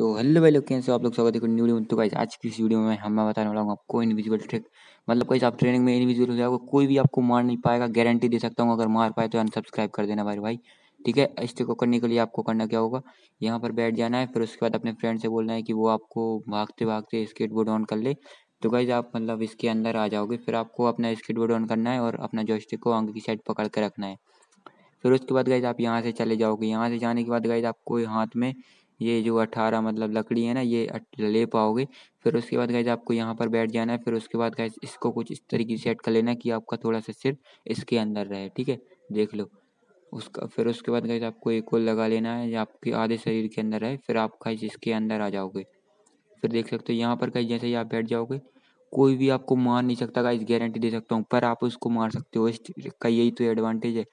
तो हेलो भाई लोग कैसे आप लोग स्वागत है न्यू वीडियो तो गाइस आज की इस वीडियो में हम मैं बताने वाला हूँ आपको इनविजिबल ट्रिक मतलब कैसे आप ट्रेनिंग में इनविजिबल हो जाएगा कोई भी आपको मार नहीं पाएगा गारंटी दे सकता हूँ अगर मार पाए तो अनसब्सक्राइब कर देना भाई भाई ठीक है इस ट्रिक को करने के लिए आपको करना क्या होगा यहाँ पर बैठ जाना है फिर उसके बाद अपने फ्रेंड से बोलना है कि वो आपको भागते भागते स्केट बोर्ड ऑन कर ले तो गाइज आप मतलब इसके अंदर आ जाओगे फिर आपको अपना स्केट बोर्ड ऑन करना है और अपना स्टिक को आगे की साइड पकड़ के रखना है फिर उसके बाद गए आप यहाँ से चले जाओगे यहाँ से जाने के बाद गए आपको हाथ में ये जो अठारह मतलब लकड़ी है ना ये ले पाओगे फिर उसके बाद गैज आपको यहाँ पर बैठ जाना है फिर उसके बाद गैज इसको कुछ इस तरीके से सेट कर लेना कि आपका थोड़ा सा सिर इसके अंदर रहे ठीक है देख लो उसका फिर उसके बाद गैज आपको एक और लगा लेना है आपके आधे शरीर के अंदर रहे फिर आप गैज इसके अंदर आ जाओगे फिर देख सकते हो यहाँ पर गैज जैसे ही आप बैठ जाओगे कोई भी आपको मार नहीं सकता गाइज गारंटी दे सकता हूँ पर आप उसको मार सकते हो इस का यही तो एडवांटेज है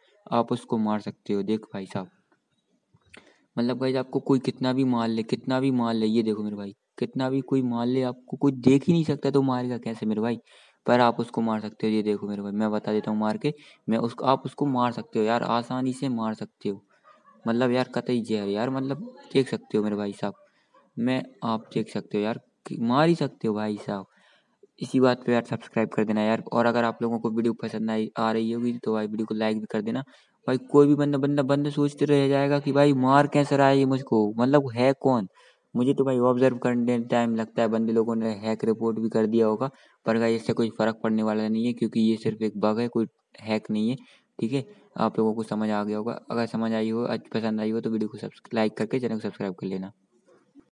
आप उसको मार सकते हो देख भाई साहब मतलब भाई आपको कोई कितना भी मार ले कितना भी मार ले ये देखो मेरे भाई कितना भी कोई मार ले आपको कोई देख ही नहीं सकता तो मारेगा कैसे मेरे भाई पर आप उसको मार सकते हो ये देखो मेरे भाई मैं बता देता हूँ मार के मैं उसको आप उसको मार सकते हो यार आसानी से मार सकते हो मतलब यार कतई जहर यार मतलब देख सकते हो मेरे भाई साहब मैं आप देख सकते हो यार मार ही सकते हो भाई साहब इसी बात पे यार सब्सक्राइब कर देना यार और अगर आप लोगों को वीडियो पसंद आ रही होगी तो भाई वीडियो को लाइक भी कर देना भाई कोई भी बंदा बंदा बंदा सोचते रह जाएगा कि भाई मार कैसे रहा है ये मुझको मतलब है कौन मुझे तो भाई ऑब्जर्व करने टाइम लगता है बंदे लोगों ने हैक रिपोर्ट भी कर दिया होगा पर भाई इससे कोई फ़र्क पड़ने वाला नहीं है क्योंकि ये सिर्फ एक बग है कोई हैक नहीं है ठीक है आप लोगों को समझ आ गया होगा अगर समझ आई हो अच्छी पसंद आई हो तो वीडियो को लाइक करके चैनल को सब्सक्राइब कर लेना